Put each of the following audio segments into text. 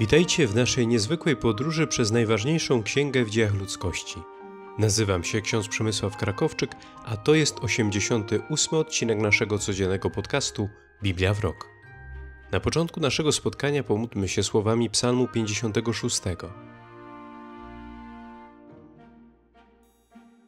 Witajcie w naszej niezwykłej podróży przez najważniejszą księgę w dziejach ludzkości. Nazywam się ksiądz Przemysław Krakowczyk, a to jest 88 odcinek naszego codziennego podcastu Biblia w rok. Na początku naszego spotkania pomódlmy się słowami Psalmu 56.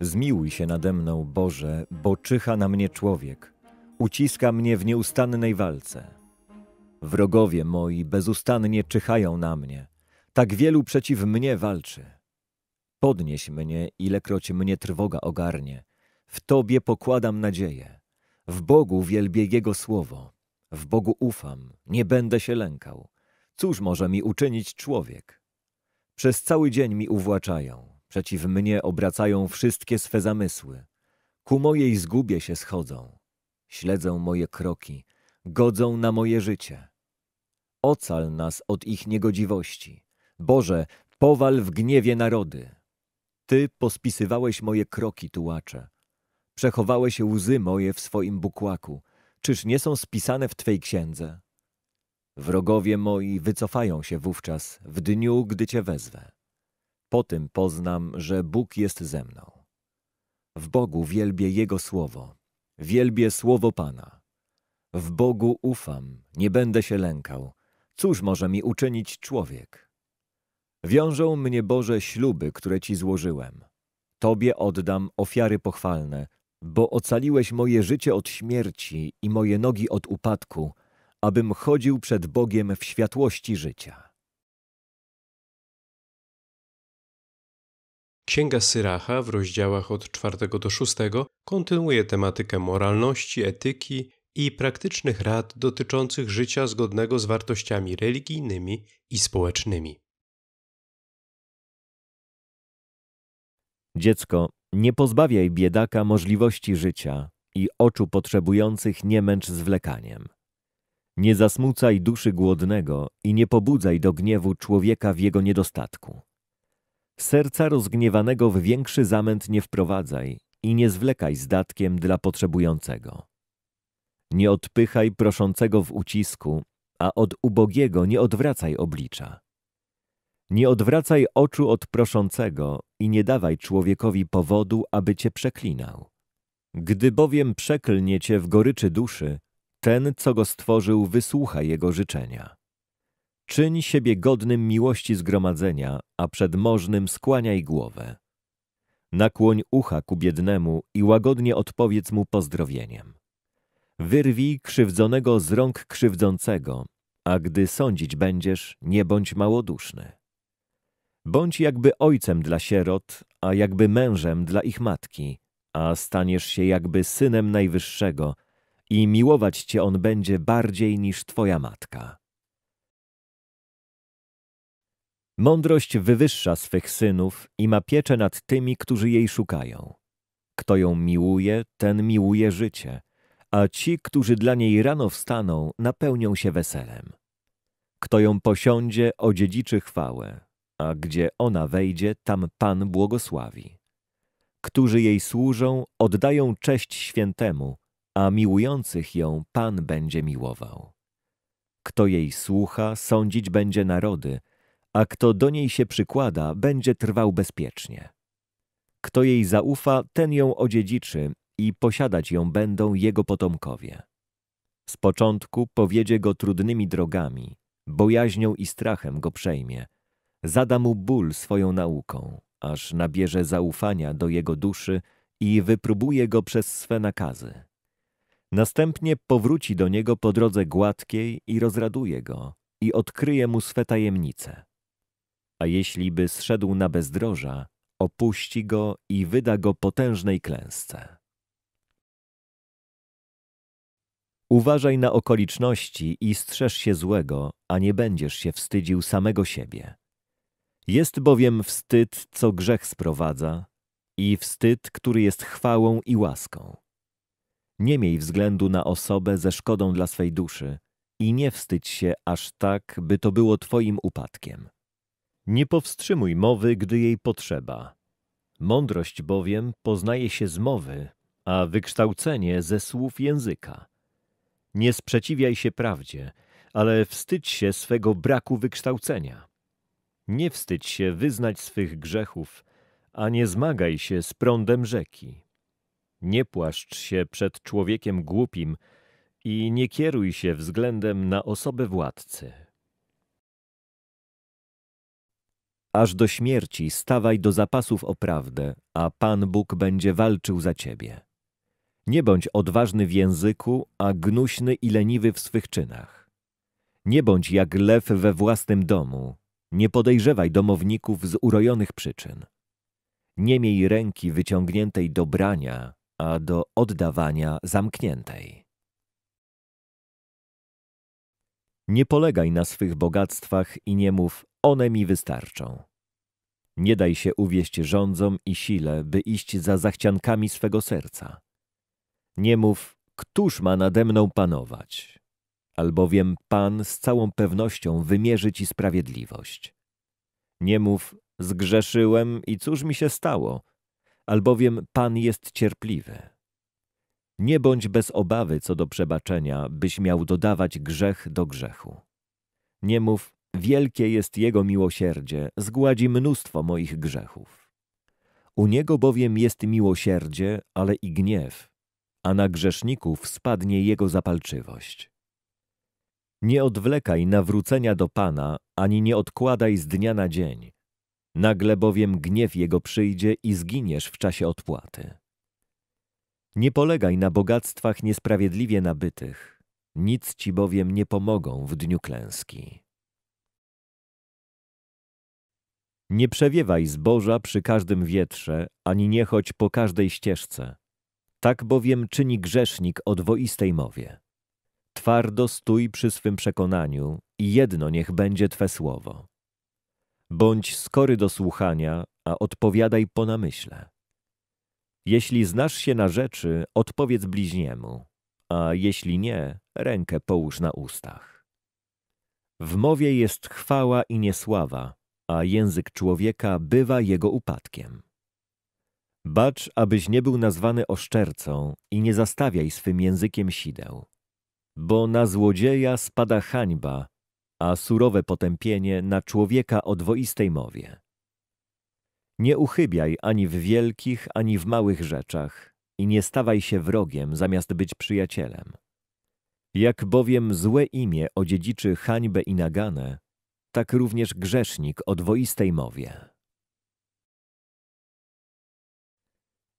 Zmiłuj się nade mną, Boże, bo czyha na mnie człowiek, uciska mnie w nieustannej walce. Wrogowie moi bezustannie czyhają na mnie. Tak wielu przeciw mnie walczy. Podnieś mnie, ilekroć mnie trwoga ogarnie. W Tobie pokładam nadzieję. W Bogu wielbię Jego słowo. W Bogu ufam, nie będę się lękał. Cóż może mi uczynić człowiek? Przez cały dzień mi uwłaczają. Przeciw mnie obracają wszystkie swe zamysły. Ku mojej zgubie się schodzą. Śledzą moje kroki. Godzą na moje życie. Ocal nas od ich niegodziwości. Boże, powal w gniewie narody. Ty pospisywałeś moje kroki tułacze. Przechowałeś łzy moje w swoim bukłaku. Czyż nie są spisane w Twej księdze? Wrogowie moi wycofają się wówczas w dniu, gdy Cię wezwę. Po tym poznam, że Bóg jest ze mną. W Bogu wielbię Jego słowo, wielbię słowo Pana. W Bogu ufam, nie będę się lękał. Cóż może mi uczynić człowiek? Wiążą mnie Boże śluby, które Ci złożyłem. Tobie oddam ofiary pochwalne, bo ocaliłeś moje życie od śmierci i moje nogi od upadku, abym chodził przed Bogiem w światłości życia. Księga Syracha w rozdziałach od 4 do 6 kontynuuje tematykę moralności, etyki i praktycznych rad dotyczących życia zgodnego z wartościami religijnymi i społecznymi. Dziecko, nie pozbawiaj biedaka możliwości życia i oczu potrzebujących nie męcz zwlekaniem. Nie zasmucaj duszy głodnego i nie pobudzaj do gniewu człowieka w jego niedostatku. Serca rozgniewanego w większy zamęt nie wprowadzaj i nie zwlekaj z datkiem dla potrzebującego. Nie odpychaj proszącego w ucisku, a od ubogiego nie odwracaj oblicza. Nie odwracaj oczu od proszącego i nie dawaj człowiekowi powodu, aby cię przeklinał. Gdy bowiem przeklnie cię w goryczy duszy, ten, co go stworzył, wysłucha jego życzenia. Czyń siebie godnym miłości zgromadzenia, a przed możnym skłaniaj głowę. Nakłoń ucha ku biednemu i łagodnie odpowiedz mu pozdrowieniem. Wyrwij krzywdzonego z rąk krzywdzącego, a gdy sądzić będziesz, nie bądź małoduszny. Bądź jakby ojcem dla sierot, a jakby mężem dla ich matki, a staniesz się jakby synem Najwyższego i miłować cię on będzie bardziej niż twoja matka. Mądrość wywyższa swych synów i ma pieczę nad tymi, którzy jej szukają. Kto ją miłuje, ten miłuje życie – a ci, którzy dla niej rano wstaną, napełnią się weselem. Kto ją posiądzie, odziedziczy chwałę, a gdzie ona wejdzie, tam Pan błogosławi. Którzy jej służą, oddają cześć świętemu, a miłujących ją Pan będzie miłował. Kto jej słucha, sądzić będzie narody, a kto do niej się przykłada, będzie trwał bezpiecznie. Kto jej zaufa, ten ją odziedziczy i posiadać ją będą jego potomkowie. Z początku powiedzie go trudnymi drogami, bojaźnią i strachem go przejmie. Zada mu ból swoją nauką, aż nabierze zaufania do jego duszy i wypróbuje go przez swe nakazy. Następnie powróci do niego po drodze gładkiej i rozraduje go i odkryje mu swe tajemnice. A jeśli by zszedł na bezdroża, opuści go i wyda go potężnej klęsce. Uważaj na okoliczności i strzeż się złego, a nie będziesz się wstydził samego siebie. Jest bowiem wstyd, co grzech sprowadza, i wstyd, który jest chwałą i łaską. Nie miej względu na osobę ze szkodą dla swej duszy i nie wstydź się aż tak, by to było twoim upadkiem. Nie powstrzymuj mowy, gdy jej potrzeba. Mądrość bowiem poznaje się z mowy, a wykształcenie ze słów języka. Nie sprzeciwiaj się prawdzie, ale wstydź się swego braku wykształcenia. Nie wstydź się wyznać swych grzechów, a nie zmagaj się z prądem rzeki. Nie płaszcz się przed człowiekiem głupim i nie kieruj się względem na osobę władcy. Aż do śmierci stawaj do zapasów o prawdę, a Pan Bóg będzie walczył za ciebie. Nie bądź odważny w języku, a gnuśny i leniwy w swych czynach. Nie bądź jak lew we własnym domu, nie podejrzewaj domowników z urojonych przyczyn. Nie miej ręki wyciągniętej do brania, a do oddawania zamkniętej. Nie polegaj na swych bogactwach i nie mów, one mi wystarczą. Nie daj się uwieść rządzom i sile, by iść za zachciankami swego serca. Nie mów, któż ma nade mną panować, albowiem Pan z całą pewnością wymierzy ci sprawiedliwość. Nie mów, zgrzeszyłem i cóż mi się stało, albowiem Pan jest cierpliwy. Nie bądź bez obawy co do przebaczenia, byś miał dodawać grzech do grzechu. Nie mów, wielkie jest Jego miłosierdzie, zgładzi mnóstwo moich grzechów. U Niego bowiem jest miłosierdzie, ale i gniew, a na grzeszników spadnie jego zapalczywość. Nie odwlekaj nawrócenia do Pana, ani nie odkładaj z dnia na dzień. Nagle bowiem gniew jego przyjdzie i zginiesz w czasie odpłaty. Nie polegaj na bogactwach niesprawiedliwie nabytych, nic ci bowiem nie pomogą w dniu klęski. Nie przewiewaj zboża przy każdym wietrze, ani nie chodź po każdej ścieżce, tak bowiem czyni grzesznik o dwoistej mowie. Twardo stój przy swym przekonaniu i jedno niech będzie Twe słowo. Bądź skory do słuchania, a odpowiadaj po namyśle. Jeśli znasz się na rzeczy, odpowiedz bliźniemu, a jeśli nie, rękę połóż na ustach. W mowie jest chwała i niesława, a język człowieka bywa jego upadkiem. Bacz, abyś nie był nazwany oszczercą i nie zastawiaj swym językiem sideł. Bo na złodzieja spada hańba, a surowe potępienie na człowieka o dwoistej mowie. Nie uchybiaj ani w wielkich, ani w małych rzeczach i nie stawaj się wrogiem zamiast być przyjacielem. Jak bowiem złe imię odziedziczy hańbę i naganę, tak również grzesznik o dwoistej mowie.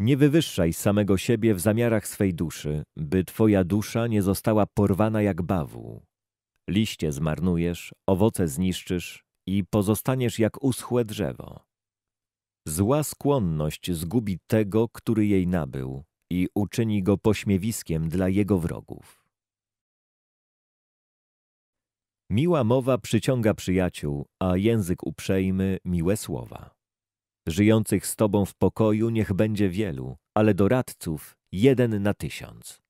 Nie wywyższaj samego siebie w zamiarach swej duszy, by twoja dusza nie została porwana jak bawu. Liście zmarnujesz, owoce zniszczysz i pozostaniesz jak uschłe drzewo. Zła skłonność zgubi tego, który jej nabył i uczyni go pośmiewiskiem dla jego wrogów. Miła mowa przyciąga przyjaciół, a język uprzejmy miłe słowa. Żyjących z Tobą w pokoju niech będzie wielu, ale doradców jeden na tysiąc.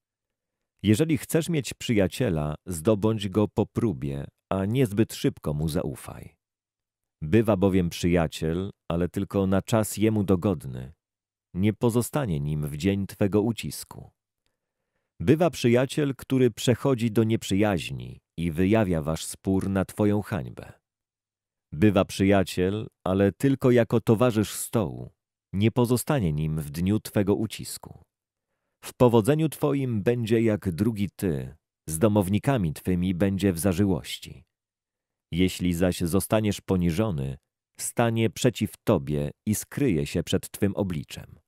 Jeżeli chcesz mieć przyjaciela, zdobądź go po próbie, a niezbyt szybko mu zaufaj. Bywa bowiem przyjaciel, ale tylko na czas jemu dogodny. Nie pozostanie nim w dzień Twego ucisku. Bywa przyjaciel, który przechodzi do nieprzyjaźni i wyjawia wasz spór na Twoją hańbę. Bywa przyjaciel, ale tylko jako towarzysz stołu. Nie pozostanie nim w dniu Twego ucisku. W powodzeniu Twoim będzie jak drugi Ty, z domownikami Twymi będzie w zażyłości. Jeśli zaś zostaniesz poniżony, stanie przeciw Tobie i skryje się przed Twym obliczem.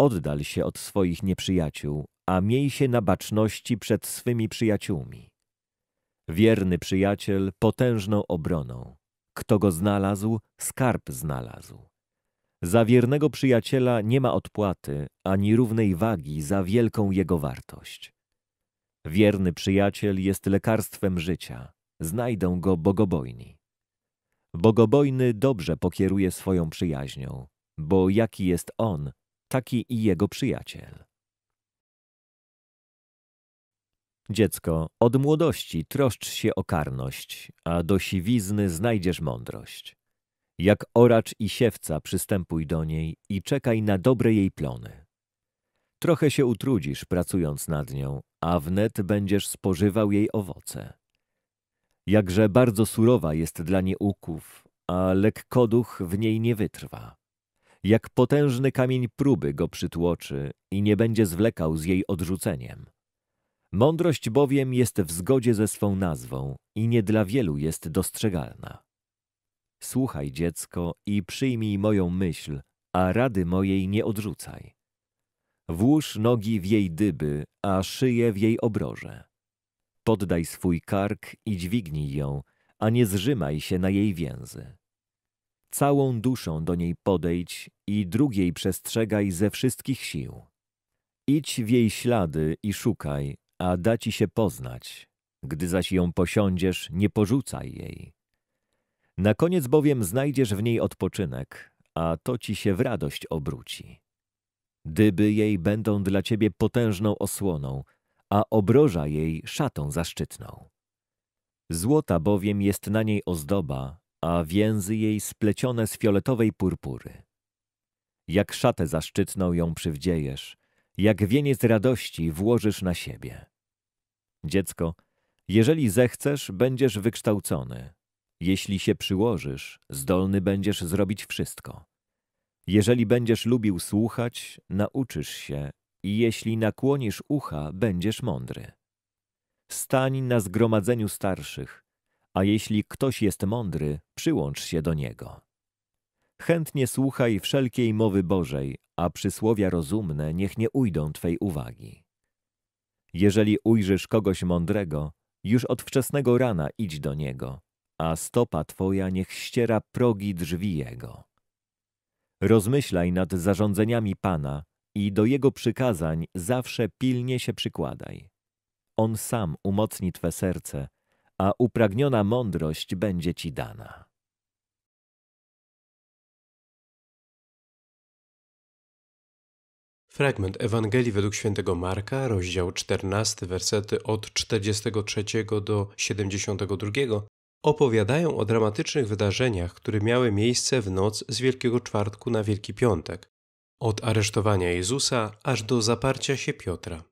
Oddal się od swoich nieprzyjaciół, a miej się na baczności przed swymi przyjaciółmi. Wierny przyjaciel potężną obroną, kto go znalazł, skarb znalazł. Za wiernego przyjaciela nie ma odpłaty ani równej wagi za wielką jego wartość. Wierny przyjaciel jest lekarstwem życia, znajdą go bogobojni. Bogobojny dobrze pokieruje swoją przyjaźnią, bo jaki jest on, taki i jego przyjaciel. Dziecko, od młodości troszcz się o karność, a do siwizny znajdziesz mądrość. Jak oracz i siewca przystępuj do niej i czekaj na dobre jej plony. Trochę się utrudzisz pracując nad nią, a wnet będziesz spożywał jej owoce. Jakże bardzo surowa jest dla nieuków, a lekkoduch w niej nie wytrwa. Jak potężny kamień próby go przytłoczy i nie będzie zwlekał z jej odrzuceniem. Mądrość bowiem jest w zgodzie ze swą nazwą i nie dla wielu jest dostrzegalna. Słuchaj, dziecko, i przyjmij moją myśl, a rady mojej nie odrzucaj. Włóż nogi w jej dyby, a szyję w jej obroże. Poddaj swój kark i dźwignij ją, a nie zrzymaj się na jej więzy. Całą duszą do niej podejdź i drugiej przestrzegaj ze wszystkich sił. Idź w jej ślady i szukaj, a da ci się poznać. Gdy zaś ją posiądziesz, nie porzucaj jej. Na koniec bowiem znajdziesz w niej odpoczynek, a to ci się w radość obróci. Dyby jej będą dla ciebie potężną osłoną, a obroża jej szatą zaszczytną. Złota bowiem jest na niej ozdoba, a więzy jej splecione z fioletowej purpury. Jak szatę zaszczytną ją przywdziejesz, jak wieniec radości włożysz na siebie. Dziecko, jeżeli zechcesz, będziesz wykształcony. Jeśli się przyłożysz, zdolny będziesz zrobić wszystko. Jeżeli będziesz lubił słuchać, nauczysz się i jeśli nakłonisz ucha, będziesz mądry. Stań na zgromadzeniu starszych, a jeśli ktoś jest mądry, przyłącz się do niego. Chętnie słuchaj wszelkiej mowy Bożej, a przysłowia rozumne niech nie ujdą Twej uwagi. Jeżeli ujrzysz kogoś mądrego, już od wczesnego rana idź do niego, a stopa Twoja niech ściera progi drzwi jego. Rozmyślaj nad zarządzeniami Pana i do Jego przykazań zawsze pilnie się przykładaj. On sam umocni Twe serce, a upragniona mądrość będzie Ci dana. Fragment Ewangelii według świętego Marka, rozdział 14, wersety od 43 do 72, opowiadają o dramatycznych wydarzeniach, które miały miejsce w noc z Wielkiego Czwartku na Wielki Piątek, od aresztowania Jezusa aż do zaparcia się Piotra.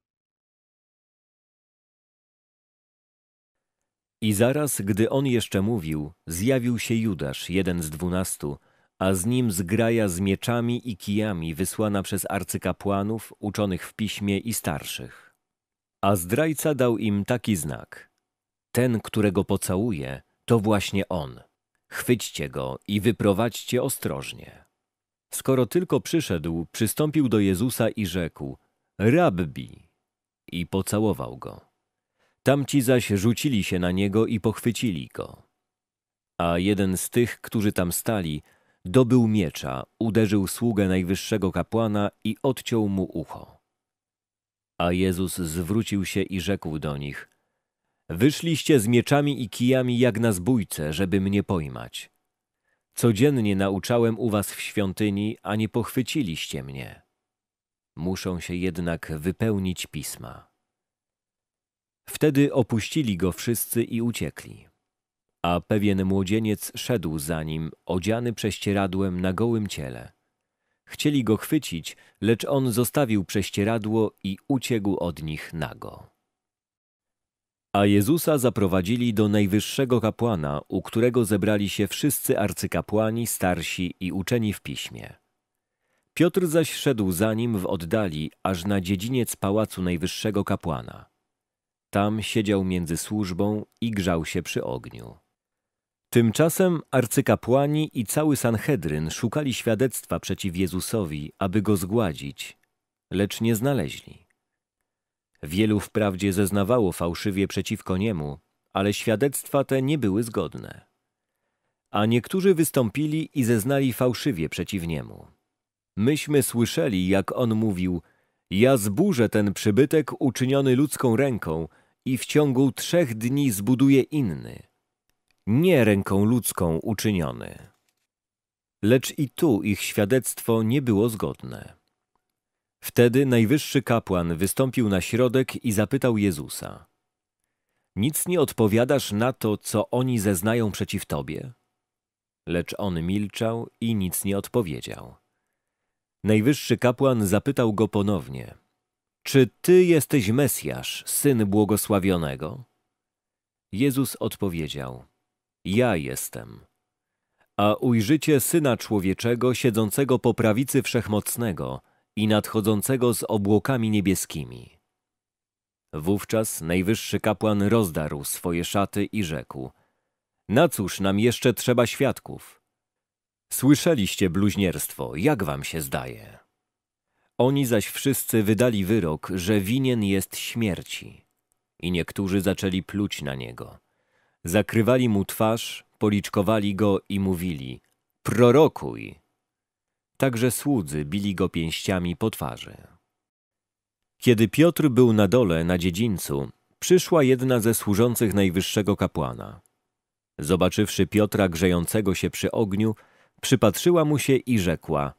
I zaraz, gdy on jeszcze mówił, zjawił się Judasz, jeden z dwunastu, a z nim zgraja z mieczami i kijami wysłana przez arcykapłanów, uczonych w piśmie i starszych. A zdrajca dał im taki znak. Ten, którego pocałuje, to właśnie on. Chwyćcie go i wyprowadźcie ostrożnie. Skoro tylko przyszedł, przystąpił do Jezusa i rzekł: Rabbi! I pocałował go. Tamci zaś rzucili się na niego i pochwycili go. A jeden z tych, którzy tam stali, Dobył miecza, uderzył sługę najwyższego kapłana i odciął mu ucho. A Jezus zwrócił się i rzekł do nich: Wyszliście z mieczami i kijami jak na zbójce, żeby mnie pojmać. Codziennie nauczałem u was w świątyni, a nie pochwyciliście mnie. Muszą się jednak wypełnić pisma. Wtedy opuścili go wszyscy i uciekli a pewien młodzieniec szedł za nim, odziany prześcieradłem na gołym ciele. Chcieli go chwycić, lecz on zostawił prześcieradło i uciekł od nich nago. A Jezusa zaprowadzili do najwyższego kapłana, u którego zebrali się wszyscy arcykapłani, starsi i uczeni w piśmie. Piotr zaś szedł za nim w oddali, aż na dziedziniec pałacu najwyższego kapłana. Tam siedział między służbą i grzał się przy ogniu. Tymczasem arcykapłani i cały Sanhedryn szukali świadectwa przeciw Jezusowi, aby go zgładzić, lecz nie znaleźli. Wielu wprawdzie zeznawało fałszywie przeciwko niemu, ale świadectwa te nie były zgodne. A niektórzy wystąpili i zeznali fałszywie przeciw niemu. Myśmy słyszeli, jak on mówił: Ja zburzę ten przybytek uczyniony ludzką ręką i w ciągu trzech dni zbuduję inny nie ręką ludzką uczyniony. Lecz i tu ich świadectwo nie było zgodne. Wtedy najwyższy kapłan wystąpił na środek i zapytał Jezusa: Nic nie odpowiadasz na to, co oni zeznają przeciw tobie? Lecz on milczał i nic nie odpowiedział. Najwyższy kapłan zapytał go ponownie: Czy ty jesteś Mesjasz, syn błogosławionego? Jezus odpowiedział: ja jestem. A ujrzycie Syna Człowieczego siedzącego po prawicy Wszechmocnego i nadchodzącego z obłokami niebieskimi. Wówczas najwyższy kapłan rozdarł swoje szaty i rzekł Na cóż nam jeszcze trzeba świadków? Słyszeliście bluźnierstwo, jak wam się zdaje? Oni zaś wszyscy wydali wyrok, że winien jest śmierci. I niektórzy zaczęli pluć na niego Zakrywali mu twarz, policzkowali go i mówili – prorokuj! Także słudzy bili go pięściami po twarzy. Kiedy Piotr był na dole, na dziedzińcu, przyszła jedna ze służących najwyższego kapłana. Zobaczywszy Piotra grzejącego się przy ogniu, przypatrzyła mu się i rzekła –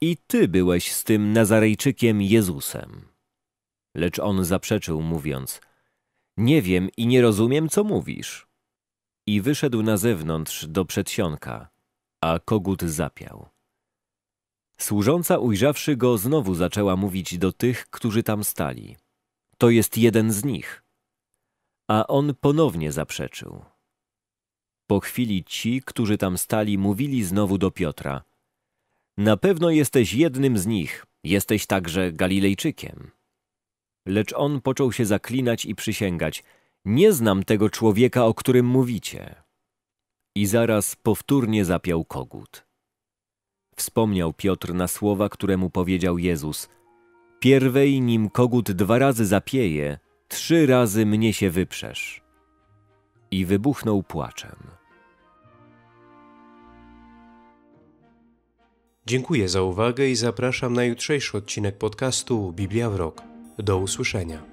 i ty byłeś z tym Nazarejczykiem Jezusem. Lecz on zaprzeczył, mówiąc – nie wiem i nie rozumiem, co mówisz. I wyszedł na zewnątrz do przedsionka, a kogut zapiał. Służąca, ujrzawszy go, znowu zaczęła mówić do tych, którzy tam stali. To jest jeden z nich. A on ponownie zaprzeczył. Po chwili ci, którzy tam stali, mówili znowu do Piotra. Na pewno jesteś jednym z nich, jesteś także Galilejczykiem. Lecz on począł się zaklinać i przysięgać. Nie znam tego człowieka, o którym mówicie. I zaraz powtórnie zapiał kogut. Wspomniał Piotr na słowa, które mu powiedział Jezus. Pierwej, nim kogut dwa razy zapieje, trzy razy mnie się wyprzesz. I wybuchnął płaczem. Dziękuję za uwagę i zapraszam na jutrzejszy odcinek podcastu Biblia w Rok. Do usłyszenia.